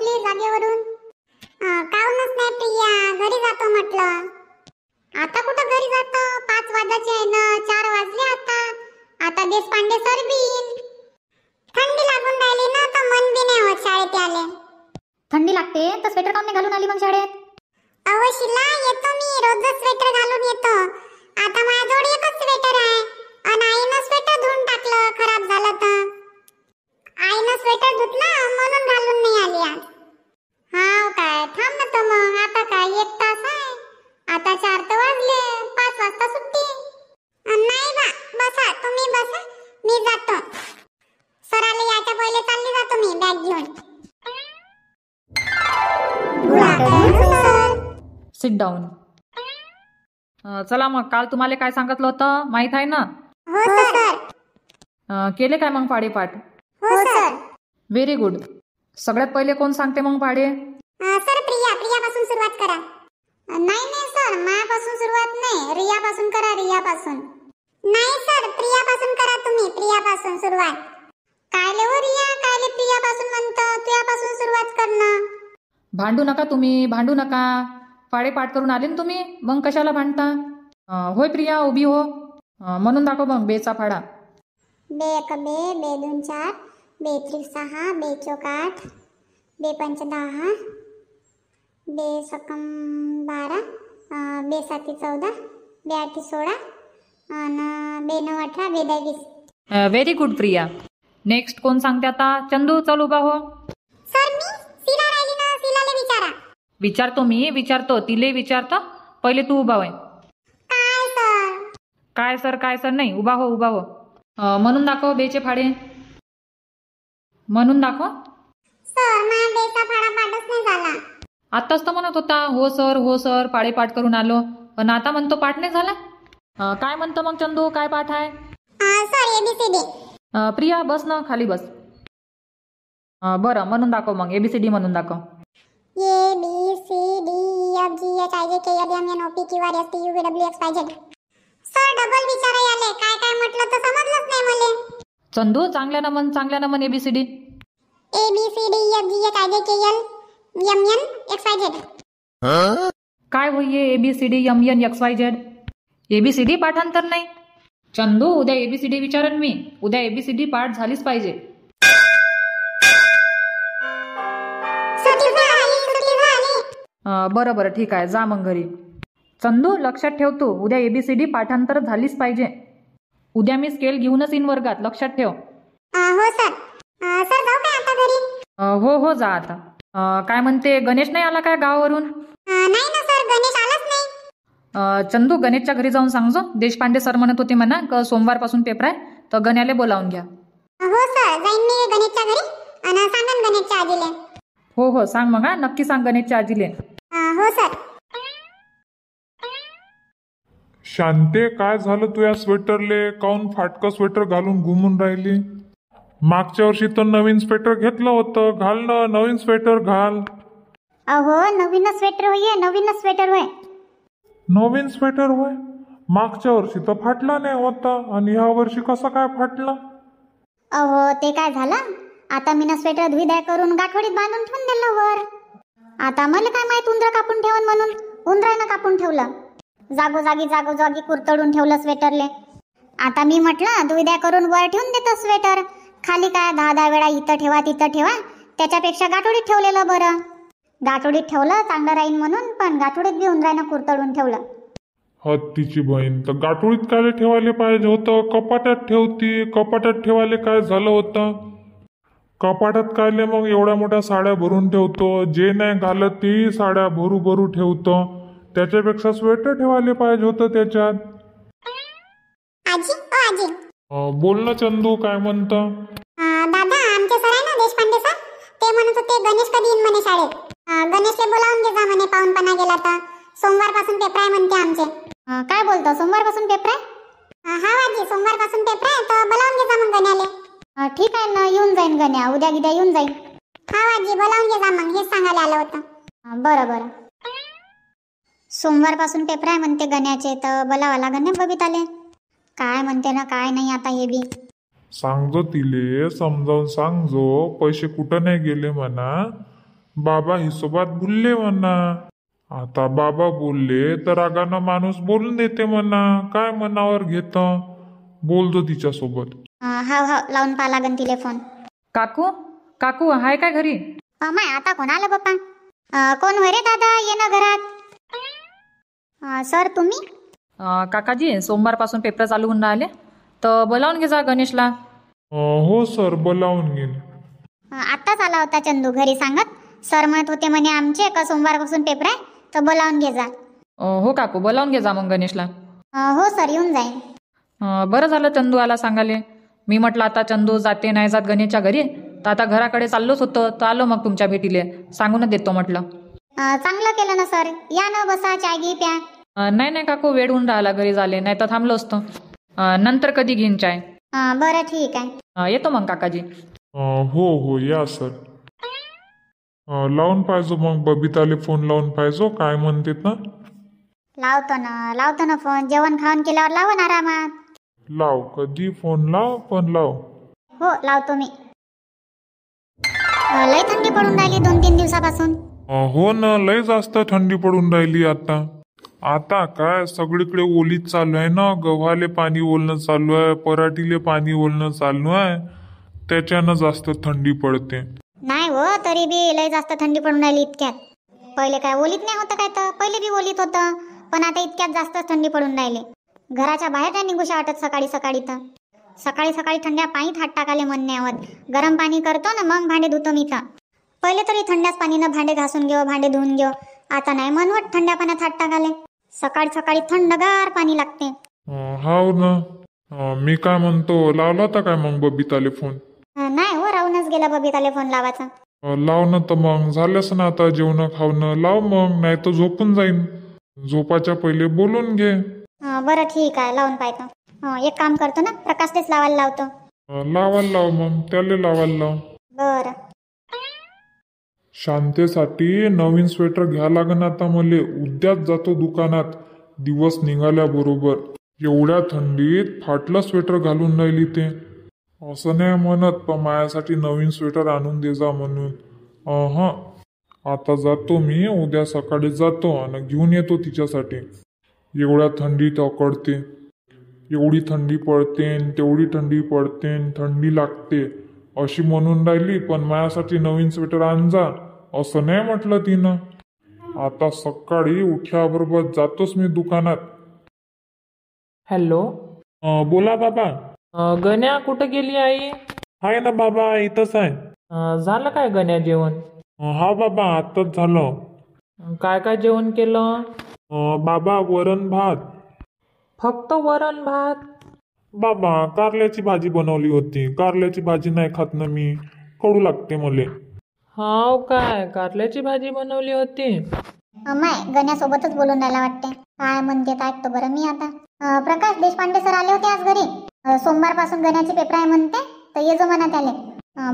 उठली जागेवरून काहूनच नाही प्रिया घरी जातो म्हटलं आता कुठं घरी जातो पाच वाजायचे आहे ना चार वाजले आता आता देशपांडे सर बीन थंडी लागून राहिली ना तर मन बी नाही होत शाळेत आले थंडी लागते तर स्वेटर काऊन घालून आली मग शाळेत अहो शिला येतो मी रोज स्वेटर घालून येतो आता माझ्याजवळ एकच स्वेटर आहे आणि आईनं स्वेटर धुवून टाकलं खराब झालं तर डाऊन चला मग काल तुम्हाला काय सांगितलं होतं माहित आहे ना हो सर केले काय मग पाडेपाठ हो सर व्हेरी गुड सगळ्यात पहिले कोण सांगते मग पाडे सर प्रिया पासून सुरुवात करा नाही नाही सर मायापासून सुरुवात नाही रियापासून करा पासून नाही सर पासून करा तुम्ही पासून सुरुवात कायले हो रिया कायले पासून म्हणतं तुझ्यापासून सुरुवात करणं भांडू नका तुम्ही भांडू नका पाठ करून आले ना तुम्ही मग कशाला भांडता होय प्रिया उभी हो म्हणून दाखव मग बेचा फाडा बे एक बे बे दोन चार बे त्री सहा बे चोक आठ बे पंच दहा बे सकम बारा बे साती चौदा बे आठी सोळा आणि बे नऊ अठरा बे दहा वीस व्हेरी गुड प्रिया नेक्स्ट कोण सांगते आता चंदू चल उभा हो विचारतो मी विचारतो तिले विचारतो पहिले तू उभा होय काय सर काय सर नाही उभा हो उभा हो म्हणून दाखव बेचे फाडे म्हणून दाखव आताच तर म्हणत होता हो सर हो सर पाळे पाठ करून आलो पण आता म्हणतो पाठ नाही झाला काय म्हणतो मग चंदू काय पाठ आहे प्रिया बस ना खाली बस बरं म्हणून दाखव मग एबीसीडी म्हणून दाखव A B C D F G H I J K L M N O P Q R S T U V W X पाहिजे सर डबल विचारा आले काय काय म्हटलं तर समजलंच नाही मले चंदू चांगल्या ना मन चांगल्या ना मन ABCD A B C D F G H I e, J K L M N X Y Z काय होईये ABCD M N X Y Z ABCD पाठांतर नाही चंदू उद्या एबीसीडी विचारन मी उद्या एबीसीडी पाठ झालीच पाहिजे बरं बरं ठीक आहे जा मग घरी चंदू लक्षात ठेव तू उद्या एबीसीडी पाठांतर झालीच पाहिजे उद्या मी स्केल घेऊनच इन वर्गात लक्षात ठेव हो सर सर जाऊ काय आता घरी हो हो जा आता काय म्हणते गणेश नाही आला काय गावावरून नाही ना सर गणेश आलाच नाही चंदू गणेशच्या घरी जाऊन सांगजो देशपांडे सर म्हणत होते म्हणा सोमवारपासून पेपर आहे तर गण्याला बोलावून घ्या हो सर जाईन मी गणेशच्या घरी आणि सांगन गणेशच्या आजीला हो हो सांग मग नक्की सांग गणेशच्या आजीले हो सर शांते काय झालं तुया स्वेटरले काऊन फाटक स्वेटर घालून घुमून राहिली मागच्या वर्षी तर नवीन स्वेटर घेतलं होतं घाल ना नवीन स्वेटर घाल अहो नवीन स्वेटर होय नवीन स्वेटर होय नवीन स्वेटर होय मागच्या वर्षी तर फाटला नाही होता आणि ह्या वर्षी कसं काय फाटला अहो ते काय झालं आता मी ना स्वेटर धुई द्या करून गाठोडीत बांधून ठेवून दिलं वर आता मला काय माहित उंदरं कापून ठेवून म्हणून उंदरानं कापून ठेवलं जागोजागी जागोजागी कुरतडून ठेवलं स्वेटरले आता मी म्हटलं दुविधा करून वर ठेवून देतो स्वेटर खाली काय दहा दहा वेळा इथं ठेवा तिथं ठेवा त्याच्यापेक्षा गाठोडीत ठेवलेलं बरं गाठोडीत ठेवलं चांगलं राहीन म्हणून पण गाठोडीत बी उंदरानं कुरतडून ठेवलं हत्तीची बहीण तर गाठोळीत काय ठेवायला पाहिजे होतं कपाटात ठेवती कपाटात ठेवायला काय झालं होतं कपाटात कायले मग एवढ्या मोठ्या साड्या भरून ठेवतो जे नाही घालत तेही साड्या भरू भरू ठेवतो त्याच्यापेक्षा स्वेटर ठेवायला पाहिजे होतं त्याच्यात आजी ओ आजी अं, बोल ना चंदू काय म्हणतो अ, दादा आमचे सर आहे ना देशपांडे सर ते म्हणत होते गणेश कधी येईन म्हणे शाळेत अ, गणेशले बोलावून घे जा म्हणे पाहुणपणा गेला तर सोमवारपासून पेपर आहे म्हणते आमचे काय बोलतो सोमवारपासून पेपर आहे अ, हा आजी सोमवारपासून पेपर आहे तर बोलावून घे जा ठीक आहे ना येऊन जाईन गण्या उद्या गिद्या येऊन जाईन हा आजी बोलावून मग हे सांगायला आलं होतं बरं बरं सोमवारपासून पेपर आहे म्हणते गण्याचे तर बोलावा लागेल ना बबिताले काय म्हणते ना काय नाही आता हे बी सांगजो तिले समजावून सांगजो पैसे कुठं नाही गेले म्हणा बाबा हिशोबात बोलले म्हणा आता बाबा बोलले तर रागानं माणूस बोलून देते म्हणा काय मनावर बोलजो बोलतो तिच्यासोबत हा हा लावून पा लागन तिला फोन काकू काकू आहे काय घरी माय आता कोण आलं पप्पा कोण होय दादा ये ना घरात सर तुम्ही काकाजी काकाजी सोमवारपासून पेपर चालू होऊन राहिले तर बोलावून घे जा गणेशला हो सर बोलावून घे आताच आला होता चंदू घरी सांगत सर म्हणत होते म्हणे आमचे का सोमवारपासून पेपर आहे तर बोलावून घे जा हो काकू बोलावून घे जा मग गणेशला हो सर येऊन जाईन बरं झालं चंदू आला सांगाले मी म्हटलं आता चंदू जाते नाही जात गणेशच्या घरी तर आता घराकडे चाललोच होतं तर आलो मग तुमच्या भेटीले सांगूनच देतो म्हटलं चांगलं केलं ना सर या ना बसा चाय घे प्या नाही नाही काकू वेळ होऊन राहिला घरी झाले नाही तर थांबलो असतो नंतर कधी घेईन चाय बर बरं ठीक आहे येतो मग काकाजी हो हो या सर लावून पाहिजो मग बबिताले फोन लावून पाहिजो काय म्हणते ना लावतो ना लावतो ना फोन जेवण खाऊन केल्यावर लावून आरामात लाव कधी फोन लाव फोन लाव हो लावतो मी लय थंडी पडून राहिली दोन तीन दिवसापासून हो ना लय जास्त थंडी पडून राहिली आता आता काय सगळीकडे ओलीच चालू आहे ना गव्हाले पाणी ओलणं चालू आहे पराठीले पाणी ओलणं चालू आहे त्याच्यानं जास्त थंडी पडते नाही हो तरी बी लय जास्त थंडी पडून राहिली इतक्यात पहिले काय ओलीत नाही होतं काय तर पहिले बी ओलीत होतं पण आता इतक्यात जास्त थंडी पडून राहिली घराच्या बाहेर नाही निघूशा वाटत सकाळी सकाळी तर सकाळी सकाळी थंड्या पाणी थाट टाकाले म्हणणे गरम पाणी करतो ना मग भांडे धुतो मी तर पहिले तरी थंड्याच पाणीनं भांडे घासून घेऊ भांडे धुवून घेऊ आता नाही मनवत थंड्या पाण्यात हात टाकाले सकाळी सकाळी थंडगार पाणी लागते हा ना मी काय म्हणतो लावला काय मग बबिताले फोन नाही हो राहूनच गेला बबिताले फोन लावायचा लाव ना तर मग झालंच ना आता जेवण खावणं लाव मग नाही तर झोपून जाईन झोपाच्या पहिले बोलून घे बरं ठीक आहे लावून पाहतो एक काम करतो ना तेच लावायला लावतो लावायला लाव मग त्याला लावायला लाव बर शांतेसाठी नवीन स्वेटर घ्या लागण आता मले उद्याच जातो दुकानात दिवस बरोबर एवढ्या थंडीत फाटलं स्वेटर घालून राहिली ते असं नाही म्हणत पण माझ्यासाठी नवीन स्वेटर आणून दे जा म्हणून हा आता जातो मी उद्या सकाळी जातो आणि घेऊन येतो तिच्यासाठी एवढ्या थंडीत अकडते एवढी थंडी पडते तेवढी थंडी पडते थंडी लागते अशी म्हणून राहिली पण माझ्यासाठी नवीन स्वेटर आणजा असं नाही म्हटलं तिनं आता सकाळी उठल्याबरोबर जातोच मी दुकानात हॅलो बोला बाबा गण्या कुठं गेली आई हाय ना बाबा इथंच आहे झालं काय गण्या जेवण हा बाबा आताच झालं काय काय जेवण केलं बाबा वरण भात फक्त वरण भात बाबा कारल्याची भाजी बनवली होती कारल्याची भाजी नाही खात ना मी कडू लागते मले हाव काय कारल्याची भाजी बनवली होती माय गण्यासोबतच बोलून राहिला वाटते काय म्हणते काय तो बरं मी आता प्रकाश देशपांडे सर आले होते आज घरी सोमवार सोमवारपासून गण्याचे पेपर आहे म्हणते तर ये जो म्हणा त्याले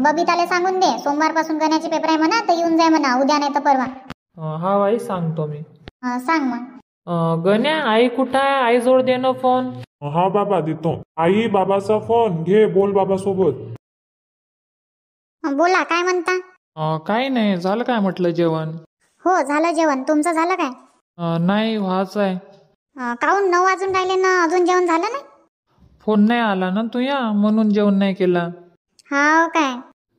बबिताले सांगून दे पासून गण्याचे पेपर आहे म्हणा तर येऊन जाय म्हणा उद्या नाही तर परवा हा बाई सांगतो मी सांग मग गण्या आई कुठं आहे आई जोड दे ना फोन हा बाबा देतो आई बाबाचा फोन घे बोल बाबा सोबत बोला काय म्हणता काय नाही झालं काय म्हटलं जेवण हो झालं जेवण तुमचं झालं काय नाही व्हाच आहे का काहून नऊ वाजून राहिले ना अजून जेवण झालं नाही फोन नाही आला ना तू या म्हणून जेवण नाही केला हा हो काय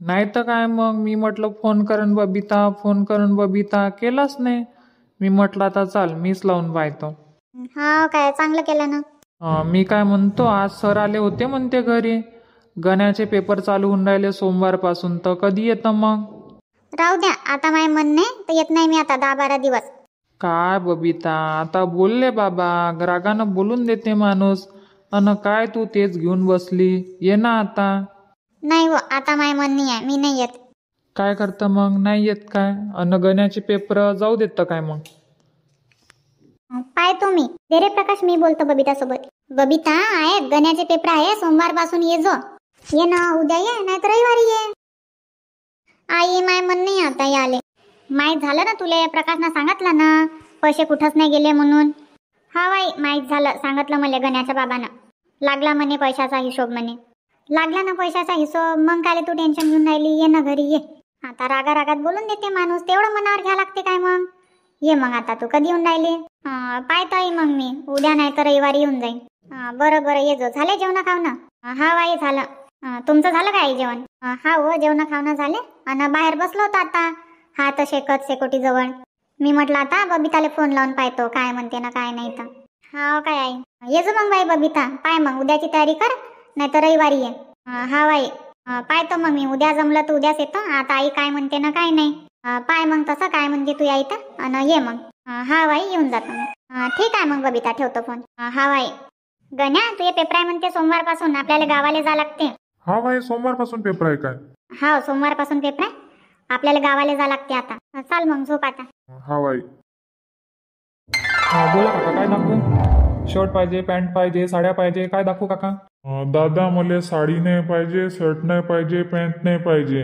नाही तर काय मग मी म्हटलं फोन करून बबीता फोन करून बबिता केलाच नाही मी म्हटलं आता चाल मीच लावून पाहतो हा काय चांगलं केलं ना मी काय म्हणतो आज सर आले होते म्हणते घरी गण्याचे पेपर चालू होऊन राहिले पासून तर कधी येत मग राहू द्या आता माय म्हणणे तर येत नाही मी आता दहा बारा दिवस काय बबिता आता बोलले बाबा ग्राहकानं बोलून देते माणूस अन काय तू तेच घेऊन बसली ये ना आता नाही हो, आता माय म्हणणे आहे मी नाही येत काय करत मग नाही येत काय अन गण्याचे पेपर जाऊ देत काय मग पाय तुम्ही मी प्रकाश मी बोलतो बबिता सोबत बबिता आहे गण्याचे पेपर आहे सोमवार पासून ये जो ये ना उद्या ये नाही तर रविवारी ये आई माय मन नाही आता याले माय झालं ना तुला प्रकाशना सांगितलं ना पैसे कुठंच नाही गेले म्हणून हा बाई माहीत झालं सांगितलं मला गण्याच्या बाबानं लागला म्हणे पैशाचा हिशोब म्हणे लागला ना पैशाचा हिशोब मग काय तू टेन्शन घेऊन राहिली ये ना घरी ये आता रागा रागात बोलून देते माणूस तेवढं मनावर घ्या लागते काय मग ये मग आता तू कधी येऊन राहिले पाहताई मग मी उद्या नाही तर रविवारी येऊन जाईन बरं बरं ये जो झाले जेवण खावणं हा वाई झालं तुमचं झालं काय जेवण हा हो जेवण खावणं झाले आणि बाहेर बसलो होतो आता हा तर शेकत शेकोटी जवळ मी म्हटलं आता बबिताला फोन लावून पाहतो काय म्हणते ना काय नाही तर हा हो काय आहे ये मग बाई बबिता पाय मग उद्याची तयारी कर नाही तर रविवारी ये हा वाई पाहतो मग मी उद्या जमलं तू उद्याच येतं आता आई काय म्हणते ना काय नाही पाय मग तसं काय म्हणते तू या इथं आणि ये मग हा बाई येऊन जातो मग ठीक आहे मग बबिता ठेवतो फोन हा बाई गण्या तू हे पेपर आहे म्हणते सोमवारपासून आपल्याला गावाला जा लागते हा सोमवार सोमवारपासून पेपर आहे काय हा सोमवारपासून पेपर आहे आपल्याला गावाला जा लागते आता चाल मग झोप आता हा बाई बोला काका काय दाखवू शर्ट पाहिजे पॅन्ट पाहिजे साड्या पाहिजे काय दाखवू काका दादा मले साडी नाही पाहिजे शर्ट नाही पाहिजे पॅन्ट नाही पाहिजे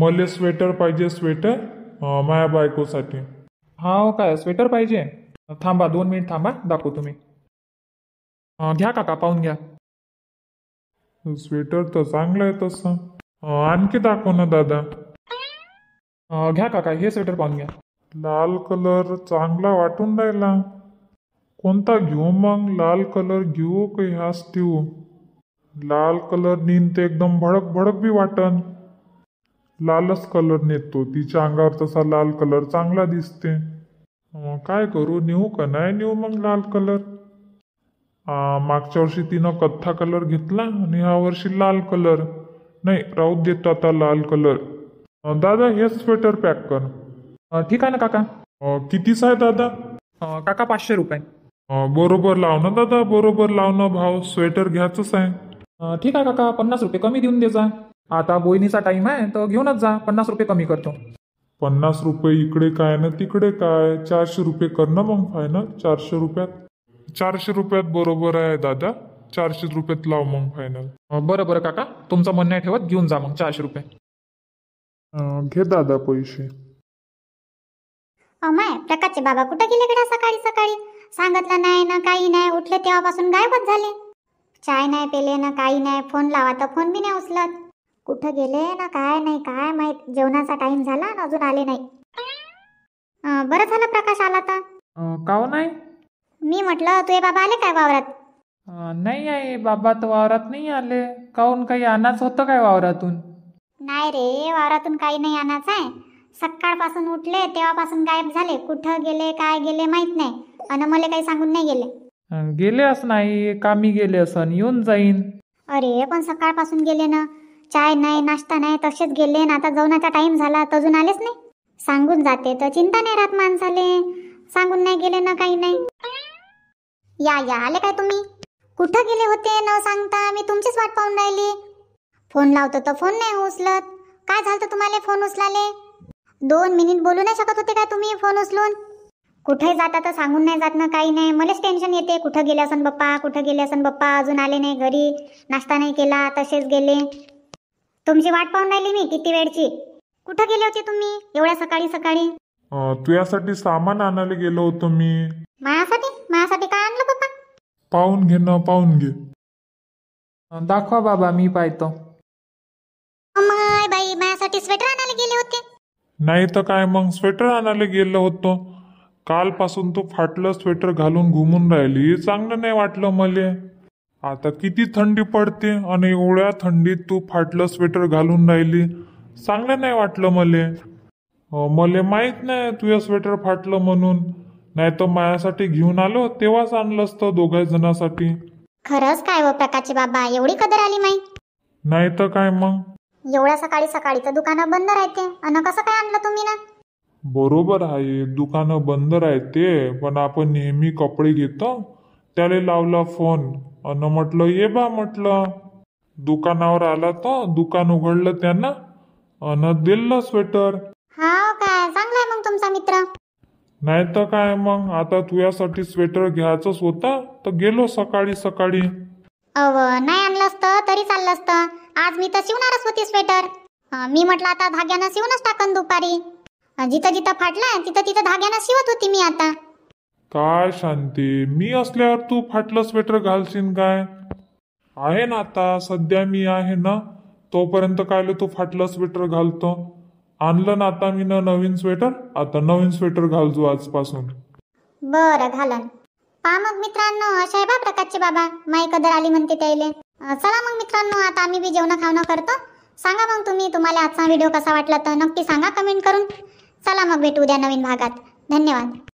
मले स्वेटर पाहिजे स्वेटर माया बायकोसाठी हा हो काय स्वेटर पाहिजे थांबा दोन मिनिट थांबा दाखवू तुम्ही घ्या काका पाहून घ्या स्वेटर तर चांगलं आहे तसं आणखी दाखव ना दादा घ्या काका हे स्वेटर पाहून घ्या लाल कलर चांगला वाटून राहिला कोणता घेऊ मग लाल कलर घेऊ का ह्याच ठेवू लाल कलर नीन ते एकदम भडक भडक बी वाटन लालच कलर नेतो तिच्या अंगावर तसा लाल कलर चांगला दिसते काय करू नेऊ का नाही नेऊ मग लाल कलर मागच्या वर्षी तिनं कथ्था कलर घेतला आणि ह्या वर्षी लाल कलर नाही राहू देतो आता लाल कलर दादा हे स्वेटर पॅक कर ठीक आहे ना काका कितीच आहे दादा काका पाचशे रुपये बरोबर लाव ना दादा बरोबर लाव ना भाव स्वेटर घ्यायचंच आहे ठीक आहे काका पन्नास रुपये कमी देऊन दे जा आता बोयनीचा टाइम आहे तर घेऊनच जा पन्नास रुपये कमी करतो पन्नास रुपये इकडे काय ना तिकडे काय चारशे रुपये करणं मग फायनल ना चारशे रुपयात चारशे रुपयात बरोबर आहे दादा चारशे रुपयात लाव मग फायनल बरं बरं काका तुमचं म्हणणं ठेवत घेऊन जा मग चारशे रुपये घे दादा पैसे अमाय प्रकाशचे बाबा कुठं गेले गड्या सकाळी सकाळी सांगितलं नाही ना काही नाही उठले तेव्हापासून गायबच झाले चाय नाही पेले ना काही नाही फोन लावा तर फोन बी नाही उचलत कुठं गेले ना काय नाही काय माहीत जेवणाचा टाइम झाला ना अजून आले नाही बरं झालं प्रकाश आला तर काव हो नाही मी म्हटलं तुझे बाबा आले काय वावरात नाही आई बाबा तर वावरात नाही आले काहून हो काही अनाज होतं काय वावरातून नाही रे वावरातून काही नाही अनाज आहे सकाळपासून उठले तेव्हापासून गायब झाले कुठं गेले काय गेले माहीत नाही अन मला काही सांगून नाही गेले अस नाही कामी गेले असन येऊन जाईन अरे पण सकाळपासून गेले ना चाय नाही नाश्ता नाही तसेच गेले ना आता जेवणाचा टाइम झाला तर अजून आलेच नाही सांगून जाते तर चिंता नाही राहत माणसाले सांगून नाही गेले ना काही नाही या या आले काय तुम्ही कुठं गेले होते न सांगता मी तुमचीच वाट पाहून राहिली फोन लावतो तर फोन नाही उचलत काय झालं तुम्हाला फोन उचलाले दोन मिनिट बोलू नाही शकत होते काय तुम्ही फोन उचलून कुठे जाता तर सांगून नाही जात ना काही नाही मलाच टेन्शन येते कुठं गेले असन बाप्पा कुठं गेले असन बाप्पा अजून आले नाही घरी नाश्ता नाही केला तसेच गेले तुमची वाट पाहून राहिली मी किती वेळची कुठं गेले होते तुम्ही एवढ्या सकाळी सकाळी तू सामान आणायला गेलो होतो मी माझ्यासाठी माझ्यासाठी काय आणलं बाप्पा पाहून घे ना पाहून घे दाखवा बाबा मी पाहतो माय बाई माझ्यासाठी स्वेटर आणायला गेले होते नाही तर काय मग स्वेटर आणायला गेलो होतो कालपासून तू फाटलं स्वेटर घालून घुमून राहिली चांगलं नाही वाटलं मले आता किती थंडी पडते आणि एवढ्या थंडीत तू फाटलं स्वेटर घालून राहिली चांगलं नाही वाटलं मले मला माहीत नाही तुझं स्वेटर फाटलं म्हणून नाही तर माझ्यासाठी घेऊन आलो तेव्हाच आणलं असतं दोघा जणांसाठी खरंच काय हो प्रकाशी बाबा एवढी कदर आली माई नाही तर काय मग एवढ्या सकाळी सकाळी तर दुकान बंद राहते आणि कसं काय आणलं तुम्ही ना बरोबर आहे दुकान बंद राहते पण आपण नेहमी कपडे घेतो त्याला लावला फोन अन म्हटलं ये बा म्हटलं दुकानावर आला तर दुकान उघडलं त्यांना अन दिलं स्वेटर हा काय मग तुमचा मित्र नाही तर काय मग आता तुझ्यासाठी स्वेटर घ्यायच होत तर गेलो सकाळी सकाळी अव नाही आणलं असतं तरी चाललं असतं आज मी तर शिवणारच होती स्वेटर मी म्हटलं आता धाग्यानं शिवूनच टाकन दुपारी जिथं जिथं फाटला तिथं तिथं धाग्यानं शिवत होती मी आता काय शांती मी असल्यावर तू फाटलं स्वेटर घालशील काय आहे ना आता सध्या मी आहे ना तोपर्यंत कायले तू फाटलं स्वेटर घालतो आणलं ना आता मी ना नवीन स्वेटर आता नवीन स्वेटर घालतो आजपासून बरं घालन पा मग मित्रांनो अशा प्रकारचे बा प्रकाशचे बाबा माई कदर आली म्हणते त्याले चला मग मित्रांनो आता आम्ही बी जेवण खावणं करतो सांगा मग तुम्ही तुम्हाला आजचा व्हिडिओ कसा वाटला तर नक्की सांगा कमेंट करून चला मग भेटू उद्या नवीन भागात धन्यवाद